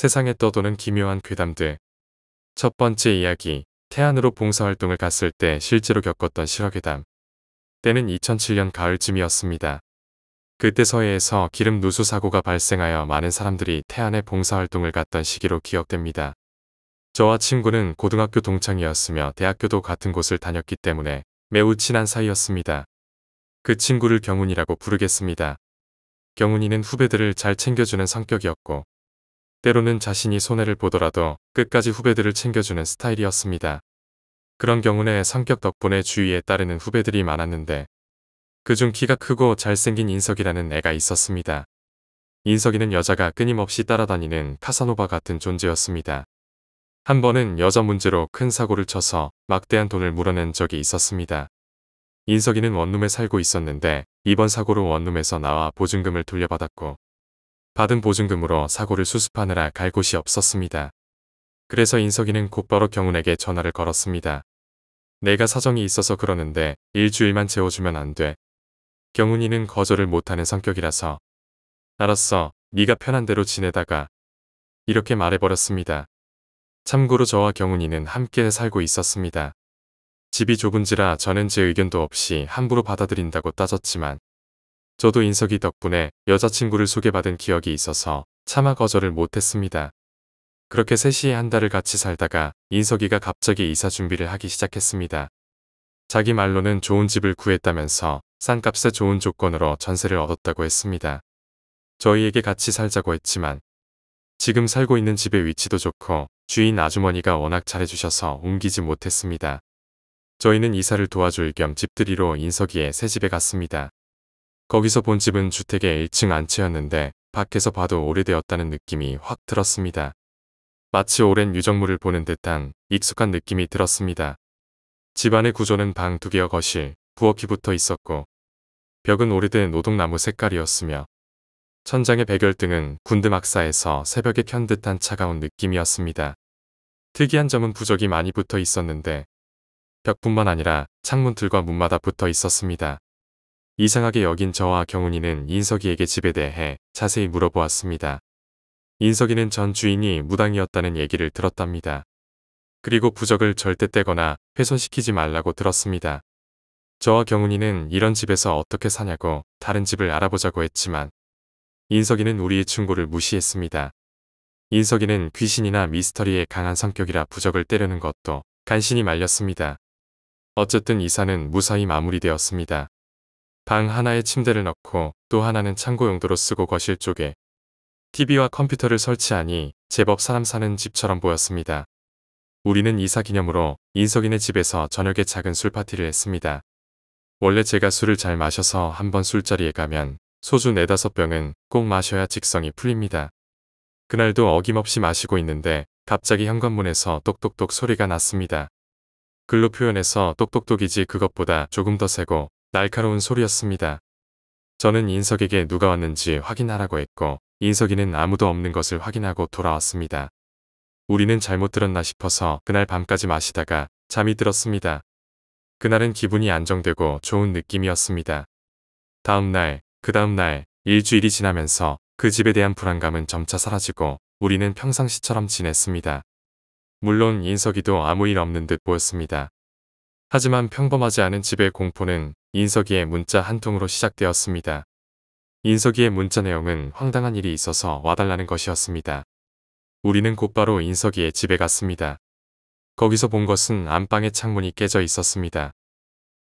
세상에 떠도는 기묘한 괴담들. 첫 번째 이야기, 태안으로 봉사활동을 갔을 때 실제로 겪었던 실화괴담. 때는 2007년 가을쯤이었습니다. 그때 서해에서 기름 누수 사고가 발생하여 많은 사람들이 태안에 봉사활동을 갔던 시기로 기억됩니다. 저와 친구는 고등학교 동창이었으며 대학교도 같은 곳을 다녔기 때문에 매우 친한 사이였습니다. 그 친구를 경훈이라고 부르겠습니다. 경훈이는 후배들을 잘 챙겨주는 성격이었고 때로는 자신이 손해를 보더라도 끝까지 후배들을 챙겨주는 스타일이었습니다. 그런 경우에 성격 덕분에 주위에 따르는 후배들이 많았는데 그 중 키가 크고 잘생긴 인석이라는 애가 있었습니다. 인석이는 여자가 끊임없이 따라다니는 카사노바 같은 존재였습니다. 한 번은 여자 문제로 큰 사고를 쳐서 막대한 돈을 물어낸 적이 있었습니다. 인석이는 원룸에 살고 있었는데 이번 사고로 원룸에서 나와 보증금을 돌려받았고 받은 보증금으로 사고를 수습하느라 갈 곳이 없었습니다. 그래서 인석이는 곧바로 경훈에게 전화를 걸었습니다. 내가 사정이 있어서 그러는데 일주일만 재워주면 안 돼. 경훈이는 거절을 못하는 성격이라서 알았어, 네가 편한 대로 지내다가 이렇게 말해버렸습니다. 참고로 저와 경훈이는 함께 살고 있었습니다. 집이 좁은지라 저는 제 의견도 없이 함부로 받아들인다고 따졌지만 저도 인석이 덕분에 여자친구를 소개받은 기억이 있어서 차마 거절을 못했습니다. 그렇게 셋이 한 달을 같이 살다가 인석이가 갑자기 이사 준비를 하기 시작했습니다. 자기 말로는 좋은 집을 구했다면서 싼 값에 좋은 조건으로 전세를 얻었다고 했습니다. 저희에게 같이 살자고 했지만 지금 살고 있는 집의 위치도 좋고 주인 아주머니가 워낙 잘해주셔서 옮기지 못했습니다. 저희는 이사를 도와줄 겸 집들이로 인석이의 새 집에 갔습니다. 거기서 본 집은 주택의 1층 안채였는데 밖에서 봐도 오래되었다는 느낌이 확 들었습니다. 마치 오랜 유적물을 보는 듯한 익숙한 느낌이 들었습니다. 집안의 구조는 방 두 개와 거실, 부엌이 붙어 있었고 벽은 오래된 노동나무 색깔이었으며 천장의 백열등은 군드 막사에서 새벽에 켠 듯한 차가운 느낌이었습니다. 특이한 점은 부적이 많이 붙어 있었는데 벽뿐만 아니라 창문들과 문마다 붙어 있었습니다. 이상하게 여긴 저와 경훈이는 인석이에게 집에 대해 자세히 물어보았습니다. 인석이는 전 주인이 무당이었다는 얘기를 들었답니다. 그리고 부적을 절대 떼거나 훼손시키지 말라고 들었습니다. 저와 경훈이는 이런 집에서 어떻게 사냐고 다른 집을 알아보자고 했지만 인석이는 우리의 충고를 무시했습니다. 인석이는 귀신이나 미스터리에 강한 성격이라 부적을 때려는 것도 간신히 말렸습니다. 어쨌든 이사는 무사히 마무리되었습니다. 방 하나에 침대를 넣고 또 하나는 창고 용도로 쓰고 거실 쪽에 TV와 컴퓨터를 설치하니 제법 사람 사는 집처럼 보였습니다. 우리는 이사 기념으로 인석이네 집에서 저녁에 작은 술 파티를 했습니다. 원래 제가 술을 잘 마셔서 한번 술자리에 가면 소주 네다섯 병은 꼭 마셔야 직성이 풀립니다. 그날도 어김없이 마시고 있는데 갑자기 현관문에서 똑똑똑 소리가 났습니다. 글로 표현해서 똑똑똑이지 그것보다 조금 더 세고 날카로운 소리였습니다. 저는 인석에게 누가 왔는지 확인하라고 했고 인석이는 아무도 없는 것을 확인하고 돌아왔습니다. 우리는 잘못 들었나 싶어서 그날 밤까지 마시다가 잠이 들었습니다. 그날은 기분이 안정되고 좋은 느낌이었습니다. 다음 날, 그 다음 날, 일주일이 지나면서 그 집에 대한 불안감은 점차 사라지고 우리는 평상시처럼 지냈습니다. 물론 인석이도 아무 일 없는 듯 보였습니다. 하지만 평범하지 않은 집의 공포는 인석이의 문자 한 통으로 시작되었습니다. 인석이의 문자 내용은 황당한 일이 있어서 와달라는 것이었습니다. 우리는 곧바로 인석이의 집에 갔습니다. 거기서 본 것은 안방의 창문이 깨져 있었습니다.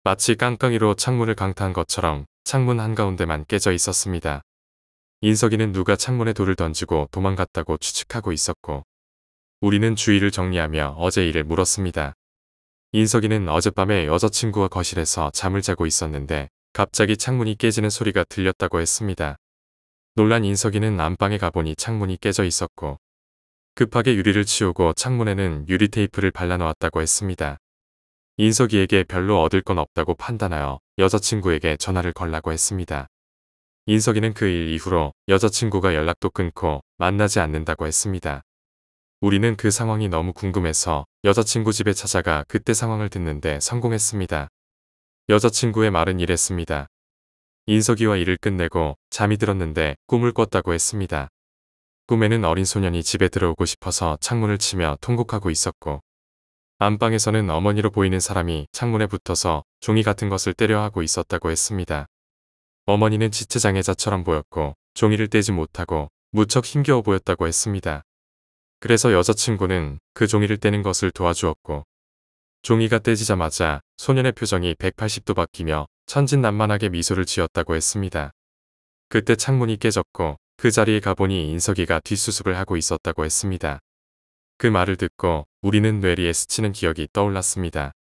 마치 깡깡이로 창문을 강타한 것처럼 창문 한가운데만 깨져 있었습니다. 인석이는 누가 창문에 돌을 던지고 도망갔다고 추측하고 있었고 우리는 주위를 정리하며 어제 일을 물었습니다. 인석이는 어젯밤에 여자친구와 거실에서 잠을 자고 있었는데 갑자기 창문이 깨지는 소리가 들렸다고 했습니다. 놀란 인석이는 안방에 가보니 창문이 깨져 있었고 급하게 유리를 치우고 창문에는 유리 테이프를 발라놓았다고 했습니다. 인석이에게 별로 얻을 건 없다고 판단하여 여자친구에게 전화를 걸라고 했습니다. 인석이는 그 일 이후로 여자친구가 연락도 끊고 만나지 않는다고 했습니다. 우리는 그 상황이 너무 궁금해서 여자친구 집에 찾아가 그때 상황을 듣는데 성공했습니다. 여자친구의 말은 이랬습니다. 인석이와 일을 끝내고 잠이 들었는데 꿈을 꿨다고 했습니다. 꿈에는 어린 소년이 집에 들어오고 싶어서 창문을 치며 통곡하고 있었고 안방에서는 어머니로 보이는 사람이 창문에 붙어서 종이 같은 것을 때려 하고 있었다고 했습니다. 어머니는 지체장애자처럼 보였고 종이를 떼지 못하고 무척 힘겨워 보였다고 했습니다. 그래서 여자친구는 그 종이를 떼는 것을 도와주었고 종이가 떼지자마자 소년의 표정이 180도 바뀌며 천진난만하게 미소를 지었다고 했습니다. 그때 창문이 깨졌고 그 자리에 가보니 인석이가 뒷수습을 하고 있었다고 했습니다. 그 말을 듣고 우리는 뇌리에 스치는 기억이 떠올랐습니다.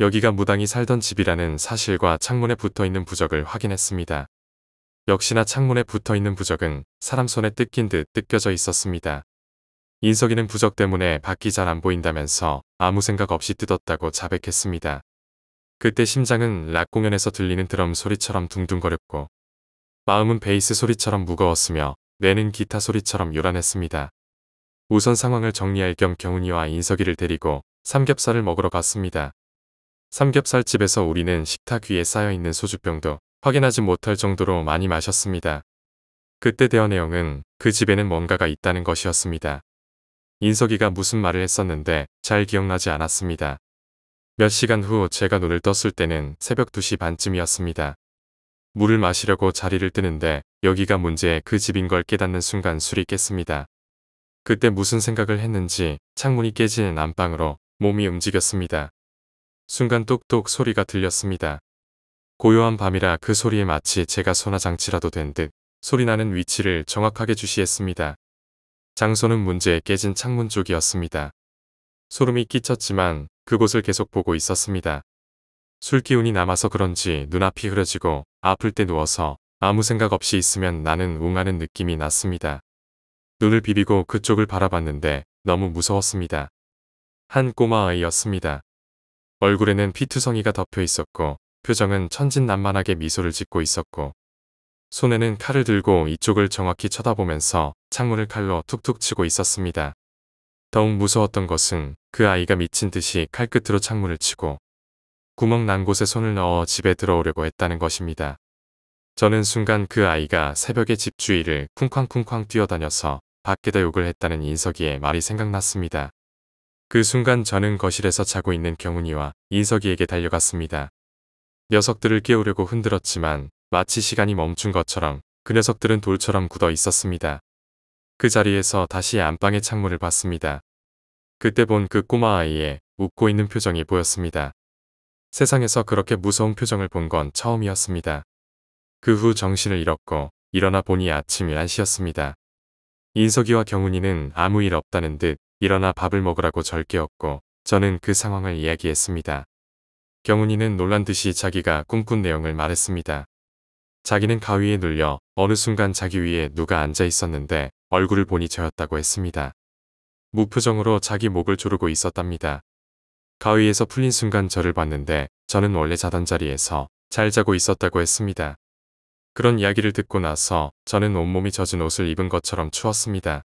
여기가 무당이 살던 집이라는 사실과 창문에 붙어있는 부적을 확인했습니다. 역시나 창문에 붙어있는 부적은 사람 손에 뜯긴 듯 뜯겨져 있었습니다. 인석이는 부적 때문에 밖이 잘 안 보인다면서 아무 생각 없이 뜯었다고 자백했습니다. 그때 심장은 락 공연에서 들리는 드럼 소리처럼 둥둥거렸고 마음은 베이스 소리처럼 무거웠으며 뇌는 기타 소리처럼 요란했습니다. 우선 상황을 정리할 겸 경훈이와 인석이를 데리고 삼겹살을 먹으러 갔습니다. 삼겹살집에서 우리는 식탁 위에 쌓여있는 소주병도 확인하지 못할 정도로 많이 마셨습니다. 그때 대화 내용은 그 집에는 뭔가가 있다는 것이었습니다. 인석이가 무슨 말을 했었는데 잘 기억나지 않았습니다. 몇 시간 후 제가 눈을 떴을 때는 새벽 2시 반쯤이었습니다. 물을 마시려고 자리를 뜨는데 여기가 문제의 그 집인 걸 깨닫는 순간 술이 깼습니다. 그때 무슨 생각을 했는지 창문이 깨지는 안방으로 몸이 움직였습니다. 순간 똑똑 소리가 들렸습니다. 고요한 밤이라 그 소리에 마치 제가 소나장치라도 된 듯 소리나는 위치를 정확하게 주시했습니다. 장소는 문제의 깨진 창문 쪽이었습니다. 소름이 끼쳤지만 그곳을 계속 보고 있었습니다. 술 기운이 남아서 그런지 눈앞이 흐려지고 아플 때 누워서 아무 생각 없이 있으면 나는 웅하는 느낌이 났습니다. 눈을 비비고 그쪽을 바라봤는데 너무 무서웠습니다. 한 꼬마 아이였습니다. 얼굴에는 피투성이가 덮여 있었고 표정은 천진난만하게 미소를 짓고 있었고 손에는 칼을 들고 이쪽을 정확히 쳐다보면서 창문을 칼로 툭툭 치고 있었습니다. 더욱 무서웠던 것은 그 아이가 미친 듯이 칼끝으로 창문을 치고 구멍 난 곳에 손을 넣어 집에 들어오려고 했다는 것입니다. 저는 순간 그 아이가 새벽에 집 주위를 쿵쾅쿵쾅 뛰어다녀서 밖에다 욕을 했다는 인석이의 말이 생각났습니다. 그 순간 저는 거실에서 자고 있는 경훈이와 인석이에게 달려갔습니다. 녀석들을 깨우려고 흔들었지만 마치 시간이 멈춘 것처럼 그 녀석들은 돌처럼 굳어 있었습니다. 그 자리에서 다시 안방의 창문을 봤습니다. 그때 본 그 꼬마 아이의 웃고 있는 표정이 보였습니다. 세상에서 그렇게 무서운 표정을 본 건 처음이었습니다. 그 후 정신을 잃었고 일어나 보니 아침 11시였습니다. 인석이와 경훈이는 아무 일 없다는 듯 일어나 밥을 먹으라고 절깨었고 저는 그 상황을 이야기했습니다. 경훈이는 놀란 듯이 자기가 꿈꾼 내용을 말했습니다. 자기는 가위에 눌려 어느 순간 자기 위에 누가 앉아 있었는데 얼굴을 보니 저였다고 했습니다. 무표정으로 자기 목을 조르고 있었답니다. 가위에서 풀린 순간 저를 봤는데 저는 원래 자던 자리에서 잘 자고 있었다고 했습니다. 그런 이야기를 듣고 나서 저는 온몸이 젖은 옷을 입은 것처럼 추웠습니다.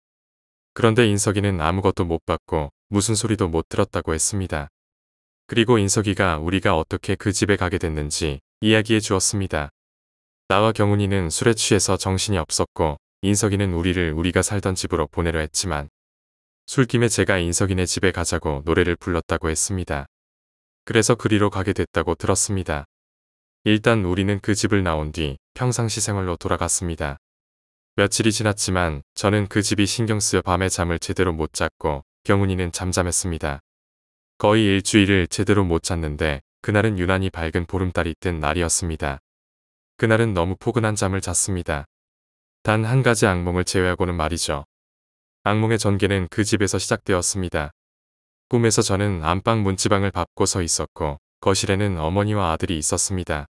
그런데 인석이는 아무것도 못 받고 무슨 소리도 못 들었다고 했습니다. 그리고 인석이가 우리가 어떻게 그 집에 가게 됐는지 이야기해 주었습니다. 나와 경훈이는 술에 취해서 정신이 없었고 인석이는 우리를 우리가 살던 집으로 보내려 했지만 술김에 제가 인석이네 집에 가자고 노래를 불렀다고 했습니다. 그래서 그리로 가게 됐다고 들었습니다. 일단 우리는 그 집을 나온 뒤 평상시 생활로 돌아갔습니다. 며칠이 지났지만 저는 그 집이 신경 쓰여 밤에 잠을 제대로 못 잤고 경훈이는 잠잠했습니다. 거의 일주일을 제대로 못 잤는데 그날은 유난히 밝은 보름달이 뜬 날이었습니다. 그날은 너무 포근한 잠을 잤습니다. 단 한 가지 악몽을 제외하고는 말이죠. 악몽의 전개는 그 집에서 시작되었습니다. 꿈에서 저는 안방 문지방을 밟고 서 있었고 거실에는 어머니와 아들이 있었습니다.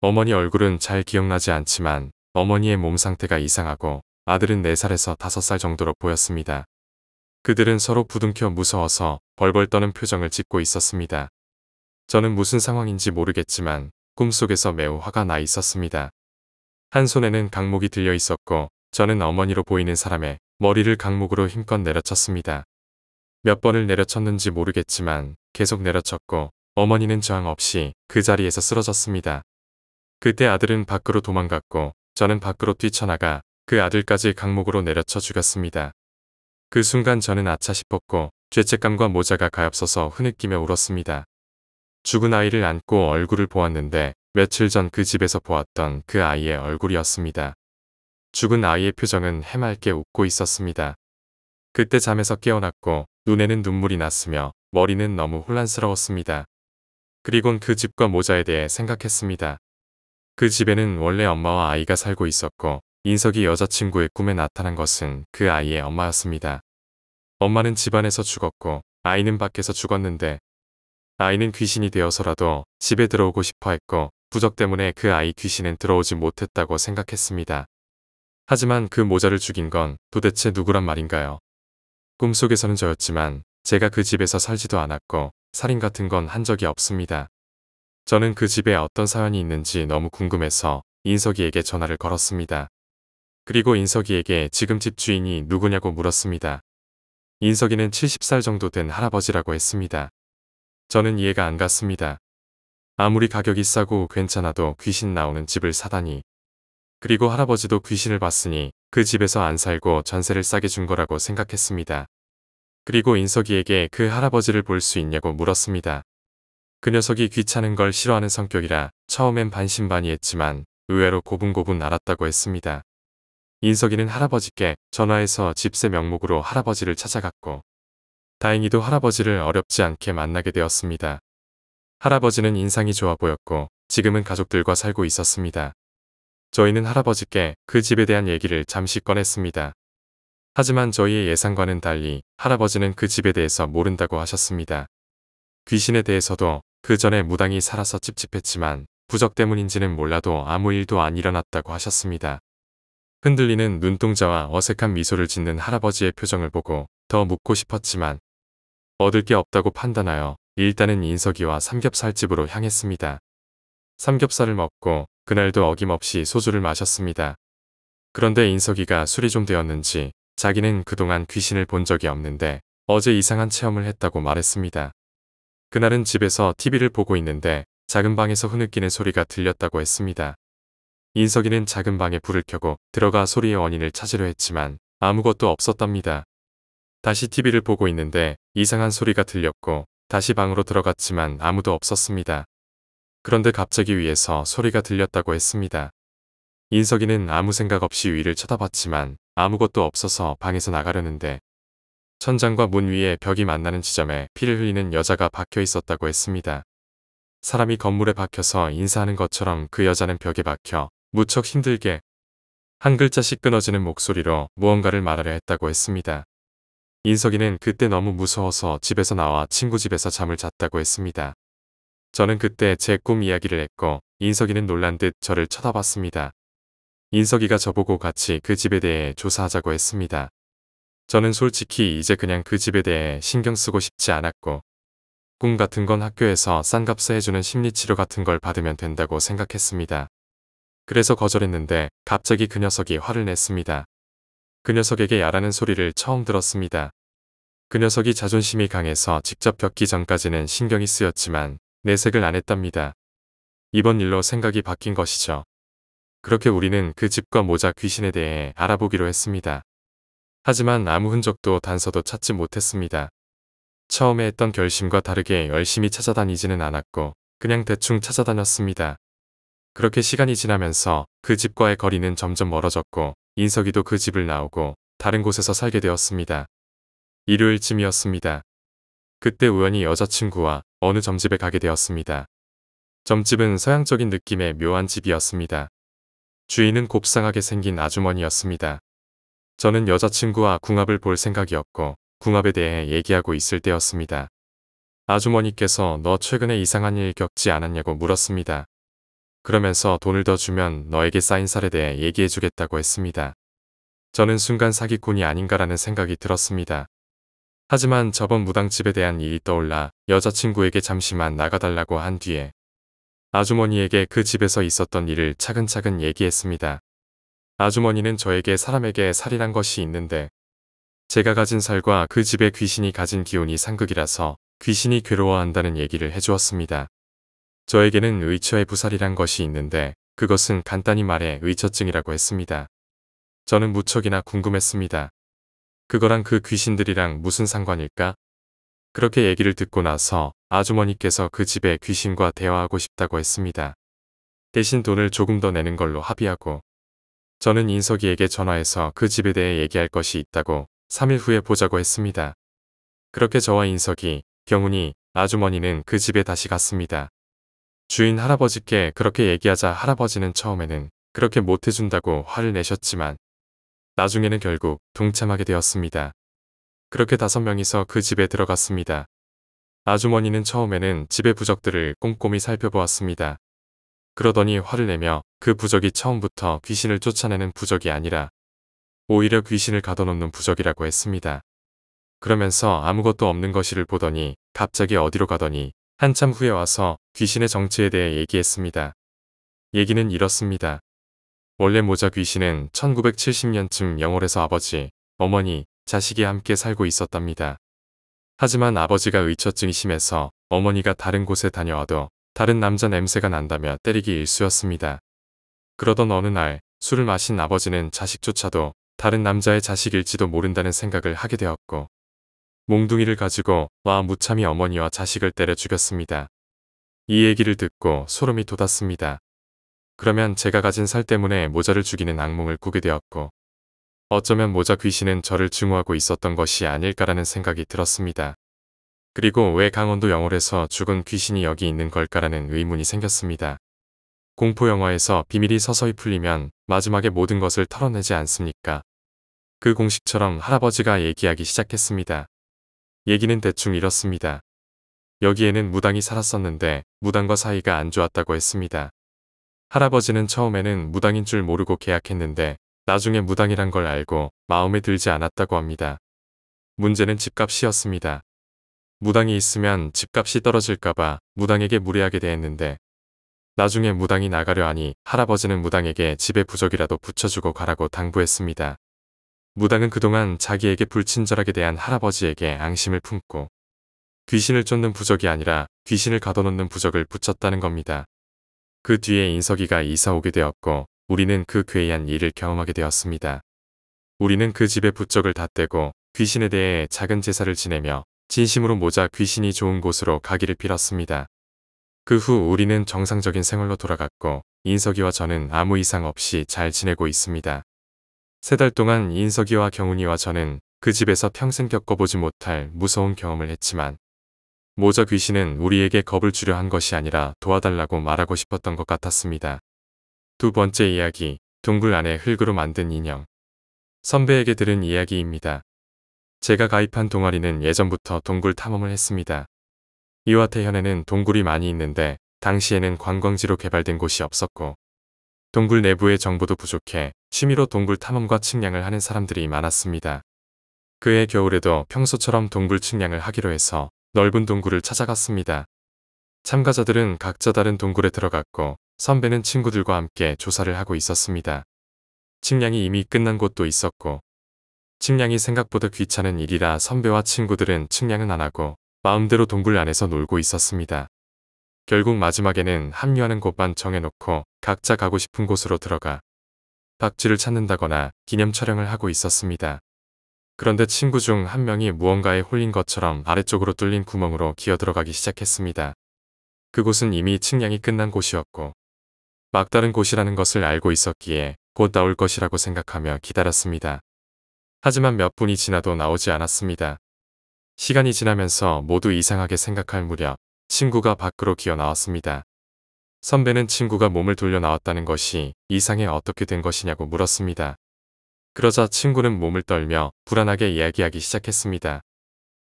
어머니 얼굴은 잘 기억나지 않지만 어머니의 몸 상태가 이상하고 아들은 4살에서 5살 정도로 보였습니다. 그들은 서로 부둥켜 무서워서 벌벌 떠는 표정을 짓고 있었습니다. 저는 무슨 상황인지 모르겠지만 꿈속에서 매우 화가 나 있었습니다. 한 손에는 강목이 들려 있었고 저는 어머니로 보이는 사람의 머리를 강목으로 힘껏 내려쳤습니다. 몇 번을 내려쳤는지 모르겠지만 계속 내려쳤고 어머니는 저항 없이 그 자리에서 쓰러졌습니다. 그때 아들은 밖으로 도망갔고 저는 밖으로 뛰쳐나가 그 아들까지 강목으로 내려쳐 죽였습니다. 그 순간 저는 아차 싶었고 죄책감과 모자가 가엾어서 흐느끼며 울었습니다. 죽은 아이를 안고 얼굴을 보았는데 며칠 전 그 집에서 보았던 그 아이의 얼굴이었습니다. 죽은 아이의 표정은 해맑게 웃고 있었습니다. 그때 잠에서 깨어났고 눈에는 눈물이 났으며 머리는 너무 혼란스러웠습니다. 그리곤 그 집과 모자에 대해 생각했습니다. 그 집에는 원래 엄마와 아이가 살고 있었고 인석이 여자친구의 꿈에 나타난 것은 그 아이의 엄마였습니다. 엄마는 집안에서 죽었고 아이는 밖에서 죽었는데 아이는 귀신이 되어서라도 집에 들어오고 싶어 했고 부적 때문에 그 아이 귀신은 들어오지 못했다고 생각했습니다. 하지만 그 모자를 죽인 건 도대체 누구란 말인가요? 꿈속에서는 저였지만 제가 그 집에서 살지도 않았고 살인 같은 건 한 적이 없습니다. 저는 그 집에 어떤 사연이 있는지 너무 궁금해서 인석이에게 전화를 걸었습니다. 그리고 인석이에게 지금 집 주인이 누구냐고 물었습니다. 인석이는 70살 정도 된 할아버지라고 했습니다. 저는 이해가 안 갔습니다. 아무리 가격이 싸고 괜찮아도 귀신 나오는 집을 사다니. 그리고 할아버지도 귀신을 봤으니 그 집에서 안 살고 전세를 싸게 준 거라고 생각했습니다. 그리고 인석이에게 그 할아버지를 볼 수 있냐고 물었습니다. 그 녀석이 귀찮은 걸 싫어하는 성격이라 처음엔 반신반의했지만 의외로 고분고분 알았다고 했습니다. 인석이는 할아버지께 전화해서 집세 명목으로 할아버지를 찾아갔고 다행히도 할아버지를 어렵지 않게 만나게 되었습니다. 할아버지는 인상이 좋아 보였고 지금은 가족들과 살고 있었습니다. 저희는 할아버지께 그 집에 대한 얘기를 잠시 꺼냈습니다. 하지만 저희의 예상과는 달리 할아버지는 그 집에 대해서 모른다고 하셨습니다. 귀신에 대해서도 그 전에 무당이 살아서 찝찝했지만 부적 때문인지는 몰라도 아무 일도 안 일어났다고 하셨습니다. 흔들리는 눈동자와 어색한 미소를 짓는 할아버지의 표정을 보고 더 묻고 싶었지만 얻을 게 없다고 판단하여 일단은 인석이와 삼겹살집으로 향했습니다. 삼겹살을 먹고 그날도 어김없이 소주를 마셨습니다. 그런데 인석이가 술이 좀 되었는지 자기는 그동안 귀신을 본 적이 없는데 어제 이상한 체험을 했다고 말했습니다. 그날은 집에서 TV를 보고 있는데 작은 방에서 흐느끼는 소리가 들렸다고 했습니다. 인석이는 작은 방에 불을 켜고 들어가 소리의 원인을 찾으려 했지만 아무것도 없었답니다. 다시 TV를 보고 있는데 이상한 소리가 들렸고 다시 방으로 들어갔지만 아무도 없었습니다. 그런데 갑자기 위에서 소리가 들렸다고 했습니다. 인석이는 아무 생각 없이 위를 쳐다봤지만 아무것도 없어서 방에서 나가려는데 천장과 문 위에 벽이 만나는 지점에 피를 흘리는 여자가 박혀 있었다고 했습니다. 사람이 건물에 박혀서 인사하는 것처럼 그 여자는 벽에 박혀 무척 힘들게 한 글자씩 끊어지는 목소리로 무언가를 말하려 했다고 했습니다. 인석이는 그때 너무 무서워서 집에서 나와 친구 집에서 잠을 잤다고 했습니다. 저는 그때 제 꿈 이야기를 했고 인석이는 놀란 듯 저를 쳐다봤습니다. 인석이가 저보고 같이 그 집에 대해 조사하자고 했습니다. 저는 솔직히 이제 그냥 그 집에 대해 신경 쓰고 싶지 않았고 꿈 같은 건 학교에서 싼 값에 해주는 심리치료 같은 걸 받으면 된다고 생각했습니다. 그래서 거절했는데 갑자기 그 녀석이 화를 냈습니다. 그 녀석에게 야라는 소리를 처음 들었습니다. 그 녀석이 자존심이 강해서 직접 뵙기 전까지는 신경이 쓰였지만 내색을 안 했답니다. 이번 일로 생각이 바뀐 것이죠. 그렇게 우리는 그 집과 모자 귀신에 대해 알아보기로 했습니다. 하지만 아무 흔적도 단서도 찾지 못했습니다. 처음에 했던 결심과 다르게 열심히 찾아다니지는 않았고 그냥 대충 찾아다녔습니다. 그렇게 시간이 지나면서 그 집과의 거리는 점점 멀어졌고 인석이도 그 집을 나오고 다른 곳에서 살게 되었습니다. 일요일쯤이었습니다. 그때 우연히 여자친구와 어느 점집에 가게 되었습니다. 점집은 서양적인 느낌의 묘한 집이었습니다. 주인은 곱상하게 생긴 아주머니였습니다. 저는 여자친구와 궁합을 볼 생각이었고 궁합에 대해 얘기하고 있을 때였습니다. 아주머니께서 너 최근에 이상한 일 겪지 않았냐고 물었습니다. 그러면서 돈을 더 주면 너에게 쌓인 살에 대해 얘기해주겠다고 했습니다. 저는 순간 사기꾼이 아닌가라는 생각이 들었습니다. 하지만 저번 무당집에 대한 일이 떠올라 여자친구에게 잠시만 나가달라고 한 뒤에 아주머니에게 그 집에서 있었던 일을 차근차근 얘기했습니다. 아주머니는 저에게 사람에게 살이란 것이 있는데 제가 가진 살과 그 집의 귀신이 가진 기운이 상극이라서 귀신이 괴로워한다는 얘기를 해주었습니다. 저에게는 의처의 부살이란 것이 있는데 그것은 간단히 말해 의처증이라고 했습니다. 저는 무척이나 궁금했습니다. 그거랑 그 귀신들이랑 무슨 상관일까? 그렇게 얘기를 듣고 나서 아주머니께서 그집에 귀신과 대화하고 싶다고 했습니다. 대신 돈을 조금 더 내는 걸로 합의하고 저는 인석이에게 전화해서 그 집에 대해 얘기할 것이 있다고 3일 후에 보자고 했습니다. 그렇게 저와 인석이, 경훈이, 아주머니는 그 집에 다시 갔습니다. 주인 할아버지께 그렇게 얘기하자 할아버지는 처음에는 그렇게 못해준다고 화를 내셨지만 나중에는 결국 동참하게 되었습니다. 그렇게 다섯 명이서 그 집에 들어갔습니다. 아주머니는 처음에는 집의 부적들을 꼼꼼히 살펴보았습니다. 그러더니 화를 내며 그 부적이 처음부터 귀신을 쫓아내는 부적이 아니라 오히려 귀신을 가둬놓는 부적이라고 했습니다. 그러면서 아무것도 없는 것이를 보더니 갑자기 어디로 가더니 한참 후에 와서 귀신의 정체에 대해 얘기했습니다. 얘기는 이렇습니다. 원래 모자 귀신은 1970년쯤 영월에서 아버지, 어머니, 자식이 함께 살고 있었답니다. 하지만 아버지가 의처증이 심해서 어머니가 다른 곳에 다녀와도 다른 남자 냄새가 난다며 때리기 일쑤였습니다. 그러던 어느 날 술을 마신 아버지는 자식조차도 다른 남자의 자식일지도 모른다는 생각을 하게 되었고 몽둥이를 가지고 와 무참히 어머니와 자식을 때려 죽였습니다. 이 얘기를 듣고 소름이 돋았습니다. 그러면 제가 가진 살 때문에 모자를 죽이는 악몽을 꾸게 되었고 어쩌면 모자 귀신은 저를 증오하고 있었던 것이 아닐까라는 생각이 들었습니다. 그리고 왜 강원도 영월에서 죽은 귀신이 여기 있는 걸까라는 의문이 생겼습니다. 공포 영화에서 비밀이 서서히 풀리면 마지막에 모든 것을 털어내지 않습니까? 그 공식처럼 할아버지가 얘기하기 시작했습니다. 얘기는 대충 이렇습니다. 여기에는 무당이 살았었는데 무당과 사이가 안 좋았다고 했습니다. 할아버지는 처음에는 무당인 줄 모르고 계약했는데 나중에 무당이란 걸 알고 마음에 들지 않았다고 합니다. 문제는 집값이었습니다. 무당이 있으면 집값이 떨어질까봐 무당에게 무례하게 대했는데 나중에 무당이 나가려 하니 할아버지는 무당에게 집에 부적이라도 붙여주고 가라고 당부했습니다. 무당은 그동안 자기에게 불친절하게 대한 할아버지에게 앙심을 품고 귀신을 쫓는 부적이 아니라 귀신을 가둬놓는 부적을 붙였다는 겁니다. 그 뒤에 인석이가 이사 오게 되었고 우리는 그 괴이한 일을 경험하게 되었습니다. 우리는 그 집의 부적을 다 떼고 귀신에 대해 작은 제사를 지내며 진심으로 모자 귀신이 좋은 곳으로 가기를 빌었습니다. 그 후 우리는 정상적인 생활로 돌아갔고 인석이와 저는 아무 이상 없이 잘 지내고 있습니다. 세달 동안 인석이와 경훈이와 저는 그 집에서 평생 겪어보지 못할 무서운 경험을 했지만 모자 귀신은 우리에게 겁을 주려 한 것이 아니라 도와달라고 말하고 싶었던 것 같았습니다. 두 번째 이야기, 동굴 안에 흙으로 만든 인형. 선배에게 들은 이야기입니다. 제가 가입한 동아리는 예전부터 동굴 탐험을 했습니다. 이와태현에는 동굴이 많이 있는데 당시에는 관광지로 개발된 곳이 없었고 동굴 내부의 정보도 부족해 취미로 동굴 탐험과 측량을 하는 사람들이 많았습니다. 그해 겨울에도 평소처럼 동굴 측량을 하기로 해서 넓은 동굴을 찾아갔습니다. 참가자들은 각자 다른 동굴에 들어갔고 선배는 친구들과 함께 조사를 하고 있었습니다. 측량이 이미 끝난 곳도 있었고 측량이 생각보다 귀찮은 일이라 선배와 친구들은 측량은 안 하고 마음대로 동굴 안에서 놀고 있었습니다. 결국 마지막에는 합류하는 곳만 정해놓고 각자 가고 싶은 곳으로 들어가 박쥐를 찾는다거나 기념 촬영을 하고 있었습니다. 그런데 친구 중 한 명이 무언가에 홀린 것처럼 아래쪽으로 뚫린 구멍으로 기어들어가기 시작했습니다. 그곳은 이미 측량이 끝난 곳이었고 막다른 곳이라는 것을 알고 있었기에 곧 나올 것이라고 생각하며 기다렸습니다. 하지만 몇 분이 지나도 나오지 않았습니다. 시간이 지나면서 모두 이상하게 생각할 무렵 친구가 밖으로 기어 나왔습니다. 선배는 친구가 몸을 돌려 나왔다는 것이 이상해 어떻게 된 것이냐고 물었습니다. 그러자 친구는 몸을 떨며 불안하게 이야기하기 시작했습니다.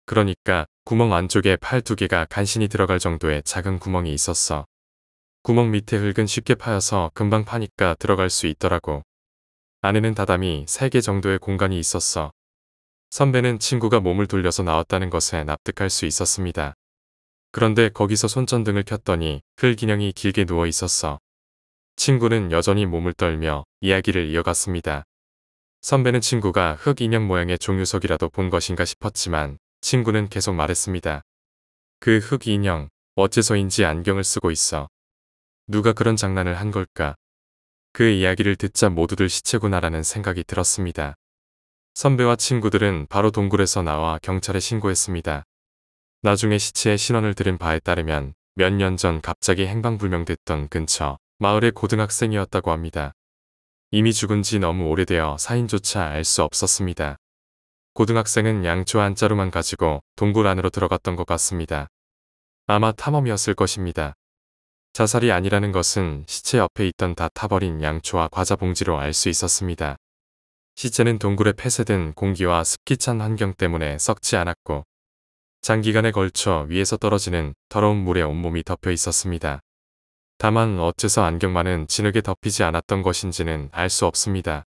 그러니까 구멍 안쪽에 팔 두 개가 간신히 들어갈 정도의 작은 구멍이 있었어. 구멍 밑에 흙은 쉽게 파여서 금방 파니까 들어갈 수 있더라고. 안에는 다담이 3개 정도의 공간이 있었어. 선배는 친구가 몸을 돌려서 나왔다는 것에 납득할 수 있었습니다. 그런데 거기서 손전등을 켰더니 흙인형이 길게 누워 있었어. 친구는 여전히 몸을 떨며 이야기를 이어갔습니다. 선배는 친구가 흙 인형 모양의 종유석이라도 본 것인가 싶었지만 친구는 계속 말했습니다. 그 흙 인형 어째서인지 안경을 쓰고 있어. 누가 그런 장난을 한 걸까? 그 이야기를 듣자 모두들 시체구나라는 생각이 들었습니다. 선배와 친구들은 바로 동굴에서 나와 경찰에 신고했습니다. 나중에 시체의 신원을 들은 바에 따르면 몇 년 전 갑자기 행방불명됐던 근처 마을의 고등학생이었다고 합니다. 이미 죽은 지 너무 오래되어 사인조차 알 수 없었습니다. 고등학생은 양초 한 자루만 가지고 동굴 안으로 들어갔던 것 같습니다. 아마 탐험이었을 것입니다. 자살이 아니라는 것은 시체 옆에 있던 다 타버린 양초와 과자 봉지로 알 수 있었습니다. 시체는 동굴의 폐쇄된 공기와 습기찬 환경 때문에 썩지 않았고 장기간에 걸쳐 위에서 떨어지는 더러운 물에 온몸이 덮여 있었습니다. 다만 어째서 안경만은 진흙에 덮이지 않았던 것인지는 알 수 없습니다.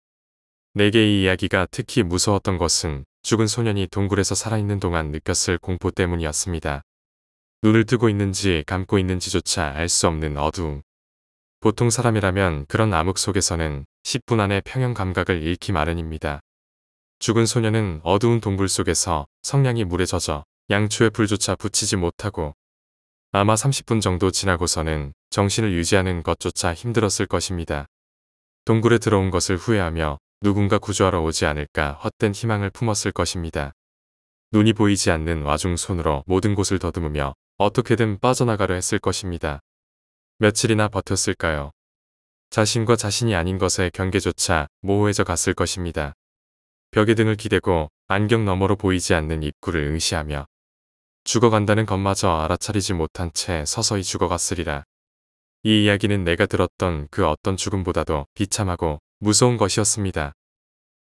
내게의 이야기가 특히 무서웠던 것은 죽은 소년이 동굴에서 살아있는 동안 느꼈을 공포 때문이었습니다. 눈을 뜨고 있는지 감고 있는지조차 알 수 없는 어두움. 보통 사람이라면 그런 암흑 속에서는 10분 안에 평형 감각을 잃기 마련입니다. 죽은 소년은 어두운 동굴 속에서 성냥이 물에 젖어 양초에 불조차 붙이지 못하고 아마 30분 정도 지나고서는 정신을 유지하는 것조차 힘들었을 것입니다. 동굴에 들어온 것을 후회하며 누군가 구조하러 오지 않을까 헛된 희망을 품었을 것입니다. 눈이 보이지 않는 와중 손으로 모든 곳을 더듬으며 어떻게든 빠져나가려 했을 것입니다. 며칠이나 버텼을까요? 자신과 자신이 아닌 것의 경계조차 모호해져 갔을 것입니다. 벽에 등을 기대고 안경 너머로 보이지 않는 입구를 응시하며 죽어간다는 것마저 알아차리지 못한 채 서서히 죽어갔으리라. 이 이야기는 내가 들었던 그 어떤 죽음보다도 비참하고 무서운 것이었습니다.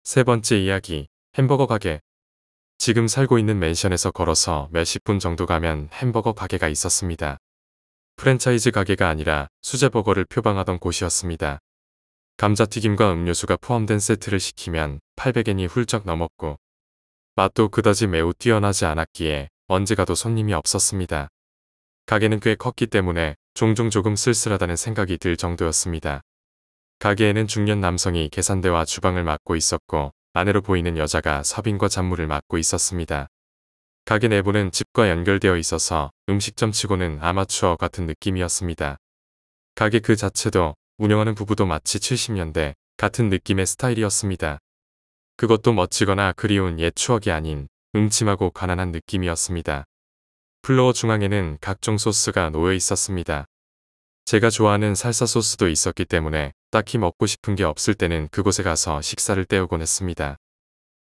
세 번째 이야기, 햄버거 가게. 지금 살고 있는 맨션에서 걸어서 몇 십 분 정도 가면 햄버거 가게가 있었습니다. 프랜차이즈 가게가 아니라 수제버거를 표방하던 곳이었습니다. 감자튀김과 음료수가 포함된 세트를 시키면 800엔이 훌쩍 넘었고 맛도 그다지 매우 뛰어나지 않았기에 언제 가도 손님이 없었습니다. 가게는 꽤 컸기 때문에 종종 조금 쓸쓸하다는 생각이 들 정도였습니다. 가게에는 중년 남성이 계산대와 주방을 맡고 있었고 아내로 보이는 여자가 서빙과 잡무를 맡고 있었습니다. 가게 내부는 집과 연결되어 있어서 음식점 치고는 아마추어 같은 느낌이었습니다. 가게 그 자체도 운영하는 부부도 마치 70년대 같은 느낌의 스타일이었습니다. 그것도 멋지거나 그리운 옛 추억이 아닌 음침하고 가난한 느낌이었습니다. 플로어 중앙에는 각종 소스가 놓여 있었습니다. 제가 좋아하는 살사 소스도 있었기 때문에 딱히 먹고 싶은 게 없을 때는 그곳에 가서 식사를 때우곤 했습니다.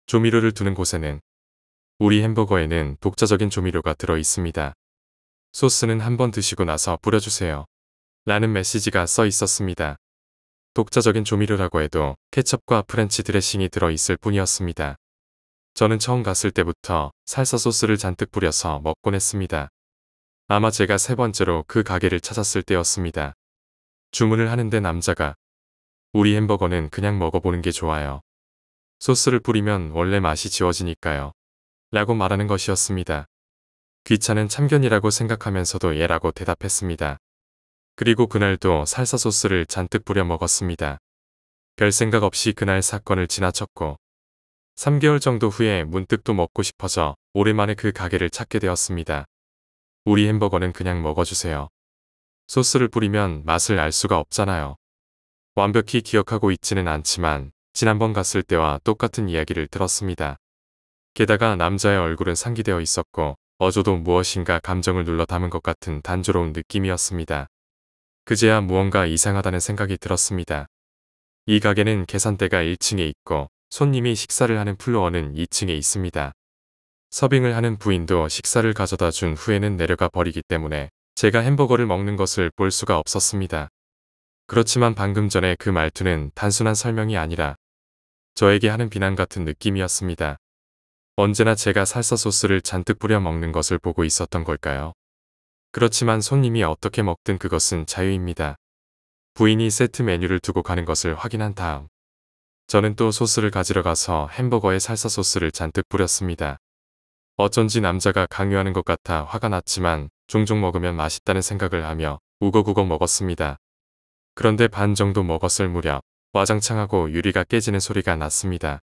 조미료를 두는 곳에는 우리 햄버거에는 독자적인 조미료가 들어 있습니다. 소스는 한 번 드시고 나서 뿌려주세요. 라는 메시지가 써 있었습니다. 독자적인 조미료라고 해도 케첩과 프렌치 드레싱이 들어 있을 뿐이었습니다. 저는 처음 갔을 때부터 살사 소스를 잔뜩 뿌려서 먹곤 했습니다. 아마 제가 세 번째로 그 가게를 찾았을 때였습니다. 주문을 하는데 남자가 우리 햄버거는 그냥 먹어보는 게 좋아요. 소스를 뿌리면 원래 맛이 지워지니까요. 라고 말하는 것이었습니다. 귀찮은 참견이라고 생각하면서도 예라고 대답했습니다. 그리고 그날도 살사 소스를 잔뜩 뿌려 먹었습니다. 별 생각 없이 그날 사건을 지나쳤고 3개월 정도 후에 문득 또 먹고 싶어서 오랜만에 그 가게를 찾게 되었습니다. 우리 햄버거는 그냥 먹어주세요. 소스를 뿌리면 맛을 알 수가 없잖아요. 완벽히 기억하고 있지는 않지만 지난번 갔을 때와 똑같은 이야기를 들었습니다. 게다가 남자의 얼굴은 상기되어 있었고 어조도 무엇인가 감정을 눌러 담은 것 같은 단조로운 느낌이었습니다. 그제야 무언가 이상하다는 생각이 들었습니다. 이 가게는 계산대가 1층에 있고 손님이 식사를 하는 플로어는 2층에 있습니다. 서빙을 하는 부인도 식사를 가져다 준 후에는 내려가 버리기 때문에 제가 햄버거를 먹는 것을 볼 수가 없었습니다. 그렇지만 방금 전에 그 말투는 단순한 설명이 아니라 저에게 하는 비난 같은 느낌이었습니다. 언제나 제가 살사 소스를 잔뜩 뿌려 먹는 것을 보고 있었던 걸까요? 그렇지만 손님이 어떻게 먹든 그것은 자유입니다. 부인이 세트 메뉴를 두고 가는 것을 확인한 다음 저는 또 소스를 가지러 가서 햄버거에 살사 소스를 잔뜩 뿌렸습니다. 어쩐지 남자가 강요하는 것 같아 화가 났지만 종종 먹으면 맛있다는 생각을 하며 우거우거 먹었습니다. 그런데 반 정도 먹었을 무렵 와장창하고 유리가 깨지는 소리가 났습니다.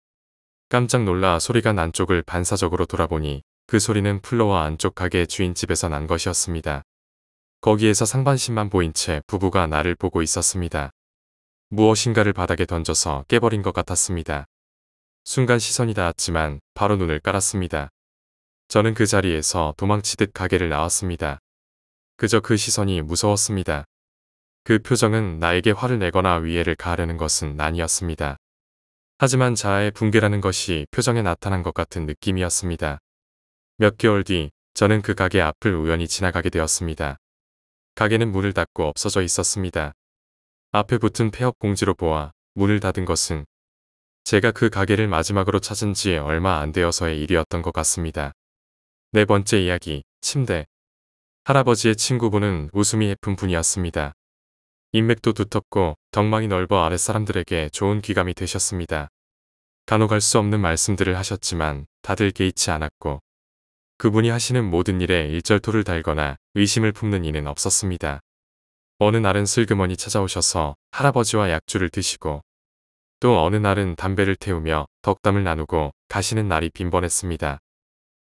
깜짝 놀라 소리가 난 쪽을 반사적으로 돌아보니 그 소리는 플로어 안쪽 가게 주인집에서 난 것이었습니다. 거기에서 상반신만 보인 채 부부가 나를 보고 있었습니다. 무엇인가를 바닥에 던져서 깨버린 것 같았습니다. 순간 시선이 닿았지만 바로 눈을 깔았습니다. 저는 그 자리에서 도망치듯 가게를 나왔습니다. 그저 그 시선이 무서웠습니다. 그 표정은 나에게 화를 내거나 위해를 가하려는 것은 아니었습니다. 하지만 자아의 붕괴라는 것이 표정에 나타난 것 같은 느낌이었습니다. 몇 개월 뒤 저는 그 가게 앞을 우연히 지나가게 되었습니다. 가게는 문을 닫고 없어져 있었습니다. 앞에 붙은 폐업 공지로 보아 문을 닫은 것은 제가 그 가게를 마지막으로 찾은 지 얼마 안 되어서의 일이었던 것 같습니다. 네 번째 이야기, 침대. 할아버지의 친구분은 웃음이 예쁜 분이었습니다. 인맥도 두텁고 덕망이 넓어 아랫사람들에게 좋은 귀감이 되셨습니다. 간혹 할 수 없는 말씀들을 하셨지만 다들 개의치 않았고 그분이 하시는 모든 일에 일절토를 달거나 의심을 품는 이는 없었습니다. 어느 날은 슬그머니 찾아오셔서 할아버지와 약주를 드시고 또 어느 날은 담배를 태우며 덕담을 나누고 가시는 날이 빈번했습니다.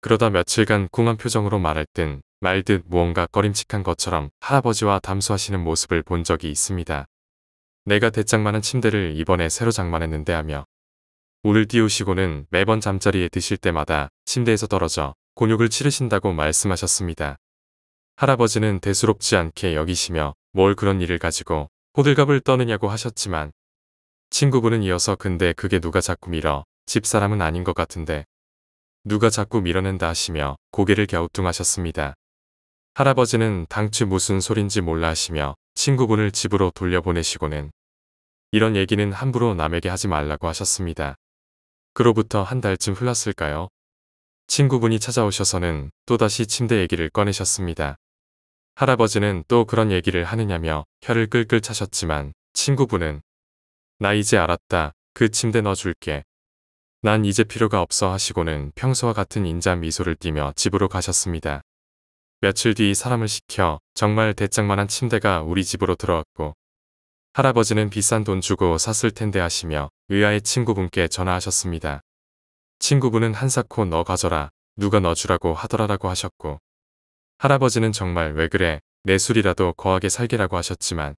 그러다 며칠간 궁한 표정으로 말할 듯 말 듯 무언가 꺼림칙한 것처럼 할아버지와 담수하시는 모습을 본 적이 있습니다. 내가 대장만한 침대를 이번에 새로 장만했는데 하며 우를 띄우시고는 매번 잠자리에 드실 때마다 침대에서 떨어져 곤욕을 치르신다고 말씀하셨습니다. 할아버지는 대수롭지 않게 여기시며 뭘 그런 일을 가지고 호들갑을 떠느냐고 하셨지만 친구분은 이어서 근데 그게 누가 자꾸 밀어 집사람은 아닌 것 같은데 누가 자꾸 밀어낸다 하시며 고개를 갸우뚱하셨습니다. 할아버지는 당최 무슨 소린지 몰라 하시며 친구분을 집으로 돌려보내시고는 이런 얘기는 함부로 남에게 하지 말라고 하셨습니다. 그로부터 한 달쯤 흘렀을까요? 친구분이 찾아오셔서는 또다시 침대 얘기를 꺼내셨습니다. 할아버지는 또 그런 얘기를 하느냐며 혀를 끌끌 차셨지만 친구분은 나 이제 알았다. 그 침대 넣어줄게. 난 이제 필요가 없어 하시고는 평소와 같은 인자한 미소를 띠며 집으로 가셨습니다. 며칠 뒤 사람을 시켜 정말 대짝만한 침대가 우리 집으로 들어왔고 할아버지는 비싼 돈 주고 샀을 텐데 하시며 의아의 친구분께 전화하셨습니다. 친구분은 한사코 너 가져라 누가 넣어주라고 하더라라고 하셨고 할아버지는 정말 왜 그래 내 술이라도 거하게 살게라고 하셨지만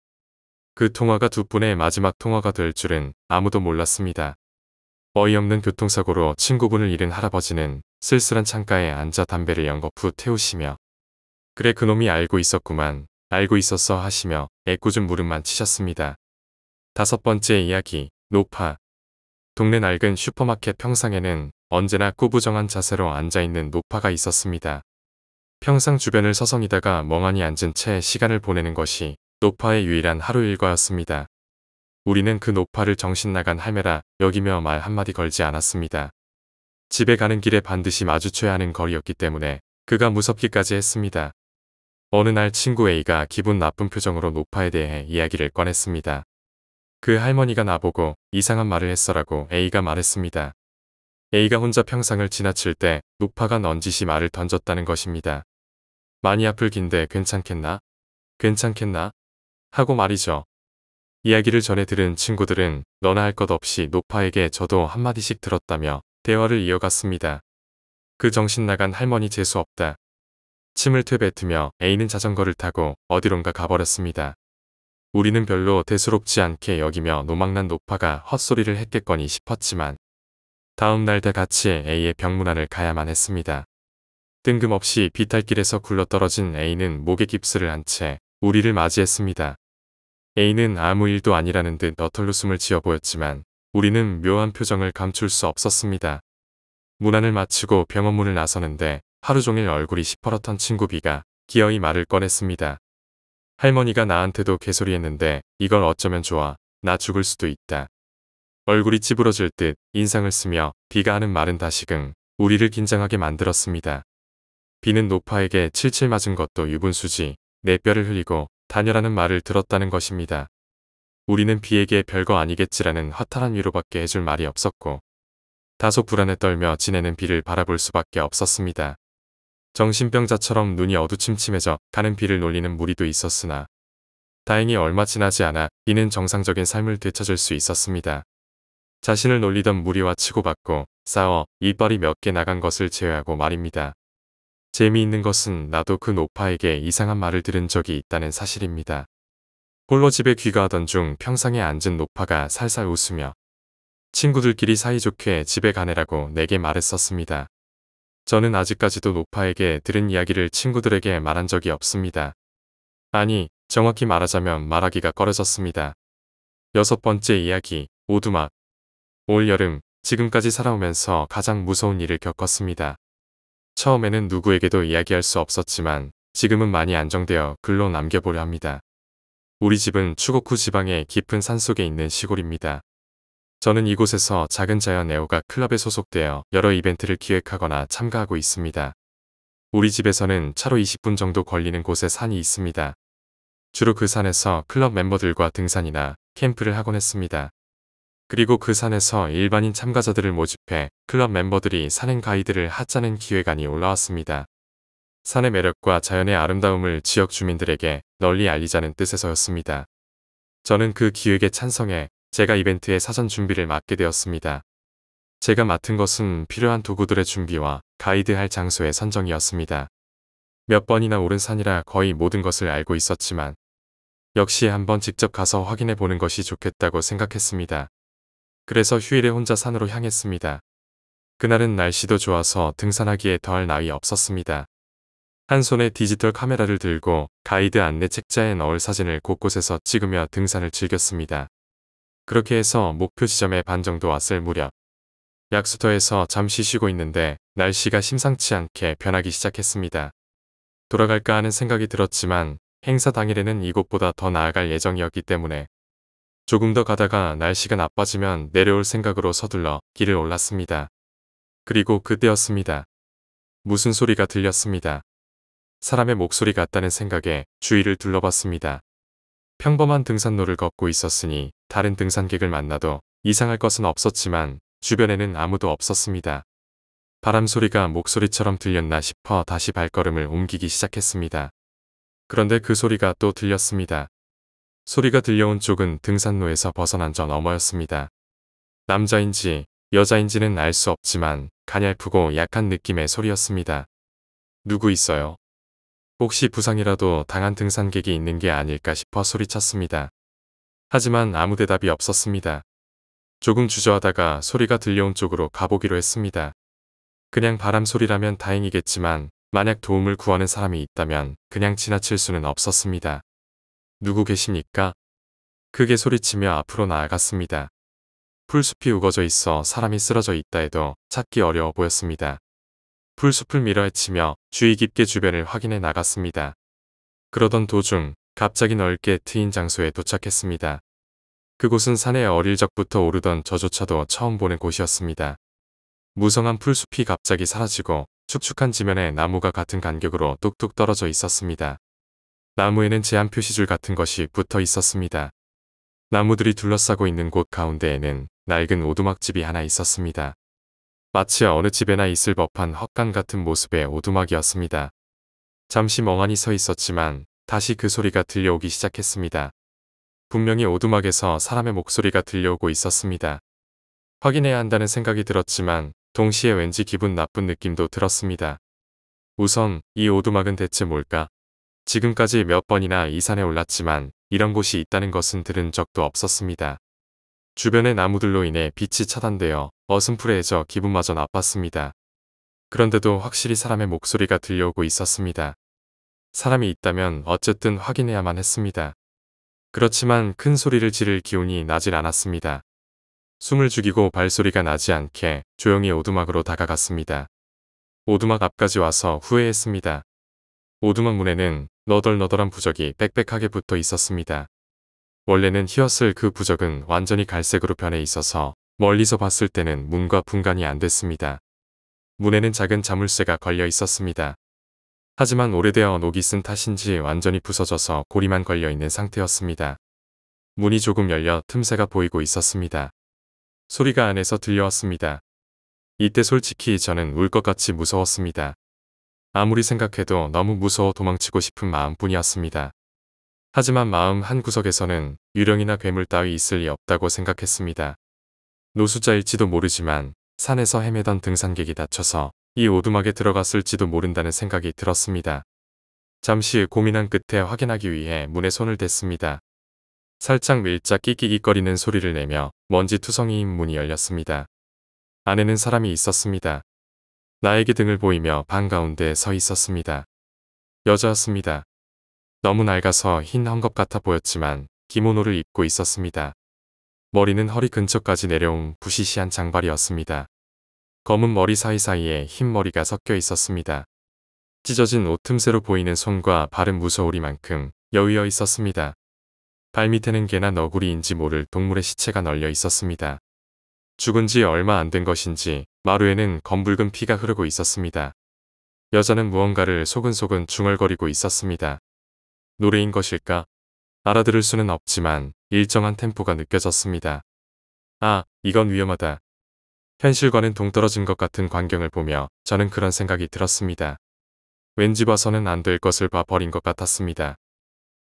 그 통화가 두 분의 마지막 통화가 될 줄은 아무도 몰랐습니다. 어이없는 교통사고로 친구분을 잃은 할아버지는 쓸쓸한 창가에 앉아 담배를 연거푸 태우시며 그래 그놈이 알고 있었구만 알고 있었어 하시며 애꿎은 물음만 치셨습니다. 다섯 번째 이야기 노파 동네 낡은 슈퍼마켓 평상에는 언제나 꾸부정한 자세로 앉아있는 노파가 있었습니다. 평상 주변을 서성이다가 멍하니 앉은 채 시간을 보내는 것이 노파의 유일한 하루 일과였습니다. 우리는 그 노파를 정신나간 할매라 여기며 말 한마디 걸지 않았습니다. 집에 가는 길에 반드시 마주쳐야 하는 거리였기 때문에 그가 무섭기까지 했습니다. 어느 날 친구 A가 기분 나쁜 표정으로 노파에 대해 이야기를 꺼냈습니다. 그 할머니가 나보고 이상한 말을 했어라고 A가 말했습니다. A가 혼자 평상을 지나칠 때 노파가 넌지시 말을 던졌다는 것입니다. 많이 아플 긴데 괜찮겠나? 괜찮겠나? 하고 말이죠. 이야기를 전해 들은 친구들은 너나 할 것 없이 노파에게 저도 한마디씩 들었다며 대화를 이어갔습니다. 그 정신 나간 할머니 재수 없다. 침을 퇴뱉으며 A는 자전거를 타고 어디론가 가버렸습니다. 우리는 별로 대수롭지 않게 여기며 노망난 노파가 헛소리를 했겠거니 싶었지만 다음날 다 같이 A의 병문안을 가야만 했습니다. 뜬금없이 비탈길에서 굴러떨어진 A는 목에 깁스를 한 채 우리를 맞이했습니다. A는 아무 일도 아니라는 듯너털로숨을 지어 보였지만 우리는 묘한 표정을 감출 수 없었습니다. 문안을 마치고 병원 문을 나서는데 하루 종일 얼굴이 시퍼렇던 친구 B가 기어이 말을 꺼냈습니다. 할머니가 나한테도 개소리했는데 이걸 어쩌면 좋아. 나 죽을 수도 있다. 얼굴이 찌부러질 듯 인상을 쓰며 B가 하는 말은 다시금 우리를 긴장하게 만들었습니다. 비는 노파에게 칠칠 맞은 것도 유분수지 내 뼈를 흘리고 다녀라는 말을 들었다는 것입니다. 우리는 비에게 별거 아니겠지라는 허탈한 위로밖에 해줄 말이 없었고 다소 불안에 떨며 지내는 비를 바라볼 수밖에 없었습니다. 정신병자처럼 눈이 어두침침해져 가는 비를 놀리는 무리도 있었으나 다행히 얼마 지나지 않아 비는 정상적인 삶을 되찾을 수 있었습니다. 자신을 놀리던 무리와 치고받고 싸워 이빨이 몇 개 나간 것을 제외하고 말입니다. 재미있는 것은 나도 그 노파에게 이상한 말을 들은 적이 있다는 사실입니다. 홀로 집에 귀가하던 중 평상에 앉은 노파가 살살 웃으며 친구들끼리 사이좋게 집에 가내라고 내게 말했었습니다. 저는 아직까지도 노파에게 들은 이야기를 친구들에게 말한 적이 없습니다. 아니, 정확히 말하자면 말하기가 꺼려졌습니다. 여섯 번째 이야기, 오두막. 올 여름, 지금까지 살아오면서 가장 무서운 일을 겪었습니다. 처음에는 누구에게도 이야기할 수 없었지만 지금은 많이 안정되어 글로 남겨보려 합니다. 우리 집은 추곡후 지방의 깊은 산속에 있는 시골입니다. 저는 이곳에서 작은 자연 애호가 클럽에 소속되어 여러 이벤트를 기획하거나 참가하고 있습니다. 우리 집에서는 차로 20분 정도 걸리는 곳에 산이 있습니다. 주로 그 산에서 클럽 멤버들과 등산이나 캠프를 하곤 했습니다. 그리고 그 산에서 일반인 참가자들을 모집해 클럽 멤버들이 산행 가이드를 하자는 기획안이 올라왔습니다. 산의 매력과 자연의 아름다움을 지역 주민들에게 널리 알리자는 뜻에서였습니다. 저는 그 기획에 찬성해 제가 이벤트의 사전 준비를 맡게 되었습니다. 제가 맡은 것은 필요한 도구들의 준비와 가이드할 장소의 선정이었습니다. 몇 번이나 오른 산이라 거의 모든 것을 알고 있었지만 역시 한번 직접 가서 확인해 보는 것이 좋겠다고 생각했습니다. 그래서 휴일에 혼자 산으로 향했습니다. 그날은 날씨도 좋아서 등산하기에 더할 나위 없었습니다. 한 손에 디지털 카메라를 들고 가이드 안내 책자에 넣을 사진을 곳곳에서 찍으며 등산을 즐겼습니다. 그렇게 해서 목표 지점에 반 정도 왔을 무렵 약수터에서 잠시 쉬고 있는데 날씨가 심상치 않게 변하기 시작했습니다. 돌아갈까 하는 생각이 들었지만 행사 당일에는 이곳보다 더 나아갈 예정이었기 때문에 조금 더 가다가 날씨가 나빠지면 내려올 생각으로 서둘러 길을 올랐습니다. 그리고 그때였습니다. 무슨 소리가 들렸습니다. 사람의 목소리 같다는 생각에 주위를 둘러봤습니다. 평범한 등산로를 걷고 있었으니 다른 등산객을 만나도 이상할 것은 없었지만 주변에는 아무도 없었습니다. 바람 소리가 목소리처럼 들렸나 싶어 다시 발걸음을 옮기기 시작했습니다. 그런데 그 소리가 또 들렸습니다. 소리가 들려온 쪽은 등산로에서 벗어난 저 너머였습니다. 남자인지 여자인지는 알 수 없지만 가냘프고 약한 느낌의 소리였습니다. 누구 있어요? 혹시 부상이라도 당한 등산객이 있는 게 아닐까 싶어 소리쳤습니다. 하지만 아무 대답이 없었습니다. 조금 주저하다가 소리가 들려온 쪽으로 가보기로 했습니다. 그냥 바람 소리라면 다행이겠지만 만약 도움을 구하는 사람이 있다면 그냥 지나칠 수는 없었습니다. 누구 계십니까? 크게 소리치며 앞으로 나아갔습니다. 풀숲이 우거져 있어 사람이 쓰러져 있다 해도 찾기 어려워 보였습니다. 풀숲을 밀어헤치며 주의 깊게 주변을 확인해 나갔습니다. 그러던 도중 갑자기 넓게 트인 장소에 도착했습니다. 그곳은 산에 어릴 적부터 오르던 저조차도 처음 보는 곳이었습니다. 무성한 풀숲이 갑자기 사라지고 축축한 지면에 나무가 같은 간격으로 뚝뚝 떨어져 있었습니다. 나무에는 제한 표시줄 같은 것이 붙어 있었습니다. 나무들이 둘러싸고 있는 곳 가운데에는 낡은 오두막집이 하나 있었습니다. 마치 어느 집에나 있을 법한 헛간 같은 모습의 오두막이었습니다. 잠시 멍하니 서 있었지만 다시 그 소리가 들려오기 시작했습니다. 분명히 오두막에서 사람의 목소리가 들려오고 있었습니다. 확인해야 한다는 생각이 들었지만 동시에 왠지 기분 나쁜 느낌도 들었습니다. 우선 이 오두막은 대체 뭘까? 지금까지 몇 번이나 이 산에 올랐지만 이런 곳이 있다는 것은 들은 적도 없었습니다. 주변의 나무들로 인해 빛이 차단되어 어슴푸레해져 기분마저 나빴습니다. 그런데도 확실히 사람의 목소리가 들려오고 있었습니다. 사람이 있다면 어쨌든 확인해야만 했습니다. 그렇지만 큰 소리를 지를 기운이 나질 않았습니다. 숨을 죽이고 발소리가 나지 않게 조용히 오두막으로 다가갔습니다. 오두막 앞까지 와서 후회했습니다. 오두막 문에는 너덜너덜한 부적이 빽빽하게 붙어 있었습니다. 원래는 희었을 그 부적은 완전히 갈색으로 변해 있어서 멀리서 봤을 때는 문과 분간이 안 됐습니다. 문에는 작은 자물쇠가 걸려 있었습니다. 하지만 오래되어 녹이 쓴 탓인지 완전히 부서져서 고리만 걸려 있는 상태였습니다. 문이 조금 열려 틈새가 보이고 있었습니다. 소리가 안에서 들려왔습니다. 이때 솔직히 저는 울 것 같이 무서웠습니다. 아무리 생각해도 너무 무서워 도망치고 싶은 마음뿐이었습니다. 하지만 마음 한구석에서는 유령이나 괴물 따위 있을 리 없다고 생각했습니다. 노수자일지도 모르지만 산에서 헤매던 등산객이 다쳐서 이 오두막에 들어갔을지도 모른다는 생각이 들었습니다. 잠시 고민한 끝에 확인하기 위해 문에 손을 댔습니다. 살짝 밀짝 끼끼기거리는 소리를 내며 먼지투성이인 문이 열렸습니다. 안에는 사람이 있었습니다. 나에게 등을 보이며 방 가운데 서 있었습니다. 여자였습니다. 너무 낡아서 흰 헝겊 같아 보였지만 기모노를 입고 있었습니다. 머리는 허리 근처까지 내려온 부시시한 장발이었습니다. 검은 머리 사이사이에 흰머리가 섞여 있었습니다. 찢어진 옷 틈새로 보이는 손과 발은 무서우리만큼 여위어 있었습니다. 발밑에는 개나 너구리인지 모를 동물의 시체가 널려 있었습니다. 죽은 지 얼마 안 된 것인지 마루에는 검붉은 피가 흐르고 있었습니다. 여자는 무언가를 소근소근 중얼거리고 있었습니다. 노래인 것일까? 알아들을 수는 없지만 일정한 템포가 느껴졌습니다. 아, 이건 위험하다. 현실과는 동떨어진 것 같은 광경을 보며 저는 그런 생각이 들었습니다. 왠지 봐서는 안 될 것을 봐버린 것 같았습니다.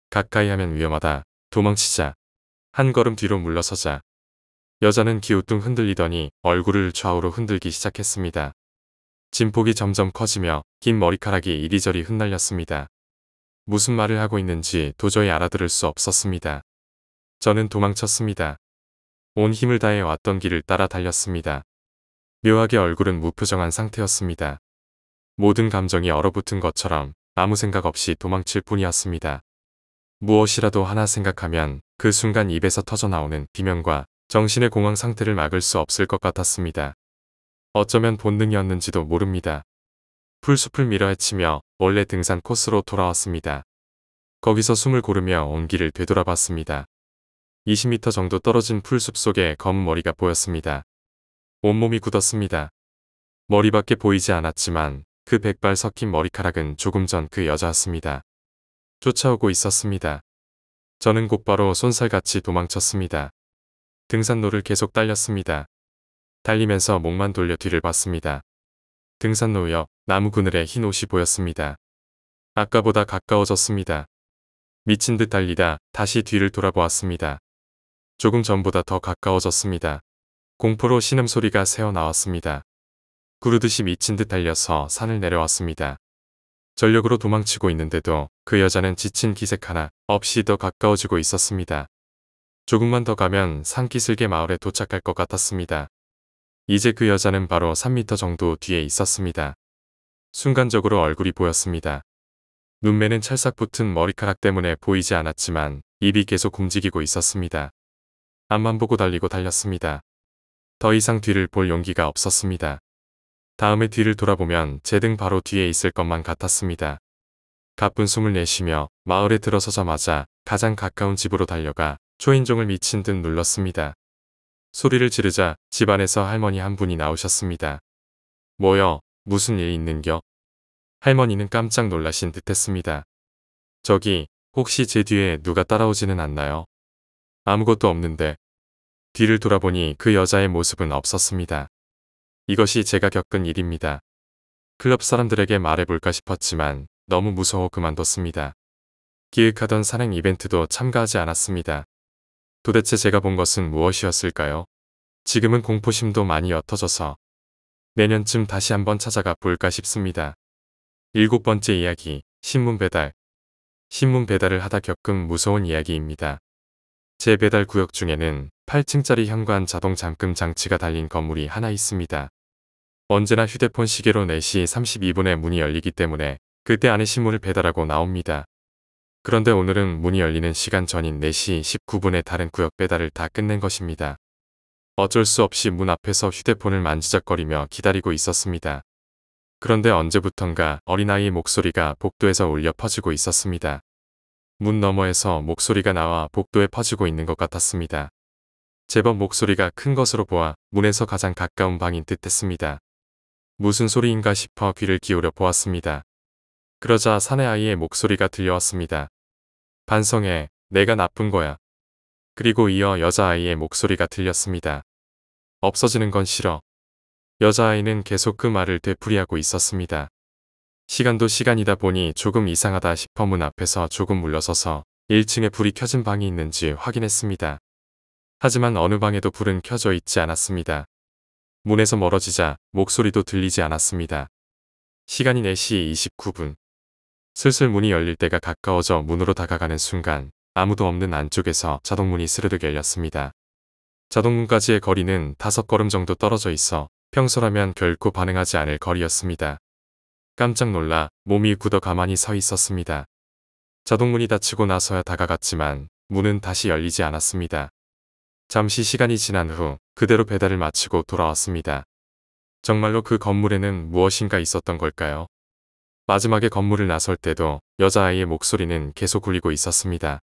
가까이 하면 위험하다. 도망치자. 한 걸음 뒤로 물러서자. 여자는 기우뚱 흔들리더니 얼굴을 좌우로 흔들기 시작했습니다. 진폭이 점점 커지며 긴 머리카락이 이리저리 흩날렸습니다. 무슨 말을 하고 있는지 도저히 알아들을 수 없었습니다. 저는 도망쳤습니다. 온 힘을 다해 왔던 길을 따라 달렸습니다. 묘하게 얼굴은 무표정한 상태였습니다. 모든 감정이 얼어붙은 것처럼 아무 생각 없이 도망칠 뿐이었습니다. 무엇이라도 하나 생각하면 그 순간 입에서 터져나오는 비명과 정신의 공황 상태를 막을 수 없을 것 같았습니다. 어쩌면 본능이었는지도 모릅니다. 풀숲을 밀어헤치며 원래 등산 코스로 돌아왔습니다. 거기서 숨을 고르며 온 길을 되돌아봤습니다. 20m 정도 떨어진 풀숲 속에 검은 머리가 보였습니다. 온몸이 굳었습니다. 머리밖에 보이지 않았지만 그 백발 섞인 머리카락은 조금 전 그 여자였습니다. 쫓아오고 있었습니다. 저는 곧바로 손살같이 도망쳤습니다. 등산로를 계속 달렸습니다. 달리면서 목만 돌려 뒤를 봤습니다. 등산로 옆 나무 그늘에 흰 옷이 보였습니다. 아까보다 가까워졌습니다. 미친 듯 달리다 다시 뒤를 돌아보았습니다. 조금 전보다 더 가까워졌습니다. 공포로 신음소리가 새어나왔습니다. 구르듯이 미친 듯 달려서 산을 내려왔습니다. 전력으로 도망치고 있는데도 그 여자는 지친 기색 하나 없이 더 가까워지고 있었습니다. 조금만 더 가면 산기슭의 마을에 도착할 것 같았습니다. 이제 그 여자는 바로 3미터 정도 뒤에 있었습니다. 순간적으로 얼굴이 보였습니다. 눈매는 찰싹 붙은 머리카락 때문에 보이지 않았지만 입이 계속 움직이고 있었습니다. 앞만 보고 달리고 달렸습니다. 더 이상 뒤를 볼 용기가 없었습니다. 다음에 뒤를 돌아보면 제 등 바로 뒤에 있을 것만 같았습니다. 가쁜 숨을 내쉬며 마을에 들어서자마자 가장 가까운 집으로 달려가 초인종을 미친 듯 눌렀습니다. 소리를 지르자 집안에서 할머니 한 분이 나오셨습니다. 뭐여, 무슨 일 있는겨? 할머니는 깜짝 놀라신 듯 했습니다. 저기, 혹시 제 뒤에 누가 따라오지는 않나요? 아무것도 없는데. 뒤를 돌아보니 그 여자의 모습은 없었습니다. 이것이 제가 겪은 일입니다. 클럽 사람들에게 말해볼까 싶었지만 너무 무서워 그만뒀습니다. 기획하던 산행 이벤트도 참가하지 않았습니다. 도대체 제가 본 것은 무엇이었을까요? 지금은 공포심도 많이 옅어져서 내년쯤 다시 한번 찾아가 볼까 싶습니다. 일곱 번째 이야기, 신문 배달. 신문 배달을 하다 겪은 무서운 이야기입니다. 제 배달 구역 중에는 8층짜리 현관 자동 잠금 장치가 달린 건물이 하나 있습니다. 언제나 휴대폰 시계로 4시 32분에 문이 열리기 때문에 그때 안에 신문을 배달하고 나옵니다. 그런데 오늘은 문이 열리는 시간 전인 4시 19분에 다른 구역 배달을 다 끝낸 것입니다. 어쩔 수 없이 문 앞에서 휴대폰을 만지작거리며 기다리고 있었습니다. 그런데 언제부턴가 어린아이 의 목소리가 복도에서 울려 퍼지고 있었습니다. 문 너머에서 목소리가 나와 복도에 퍼지고 있는 것 같았습니다. 제법 목소리가 큰 것으로 보아 문에서 가장 가까운 방인 듯 했습니다. 무슨 소리인가 싶어 귀를 기울여 보았습니다. 그러자 사내 아이의 목소리가 들려왔습니다. 반성해. 내가 나쁜 거야. 그리고 이어 여자아이의 목소리가 들렸습니다. 없어지는 건 싫어. 여자아이는 계속 그 말을 되풀이하고 있었습니다. 시간도 시간이다 보니 조금 이상하다 싶어 문 앞에서 조금 물러서서 1층에 불이 켜진 방이 있는지 확인했습니다. 하지만 어느 방에도 불은 켜져 있지 않았습니다. 문에서 멀어지자 목소리도 들리지 않았습니다. 시간이 4시 29분. 슬슬 문이 열릴 때가 가까워져 문으로 다가가는 순간 아무도 없는 안쪽에서 자동문이 스르륵 열렸습니다. 자동문까지의 거리는 다섯 걸음 정도 떨어져 있어 평소라면 결코 반응하지 않을 거리였습니다. 깜짝 놀라 몸이 굳어 가만히 서 있었습니다. 자동문이 닫히고 나서야 다가갔지만 문은 다시 열리지 않았습니다. 잠시 시간이 지난 후 그대로 배달을 마치고 돌아왔습니다. 정말로 그 건물에는 무엇인가 있었던 걸까요? 마지막에 건물을 나설 때도 여자아이의 목소리는 계속 울리고 있었습니다.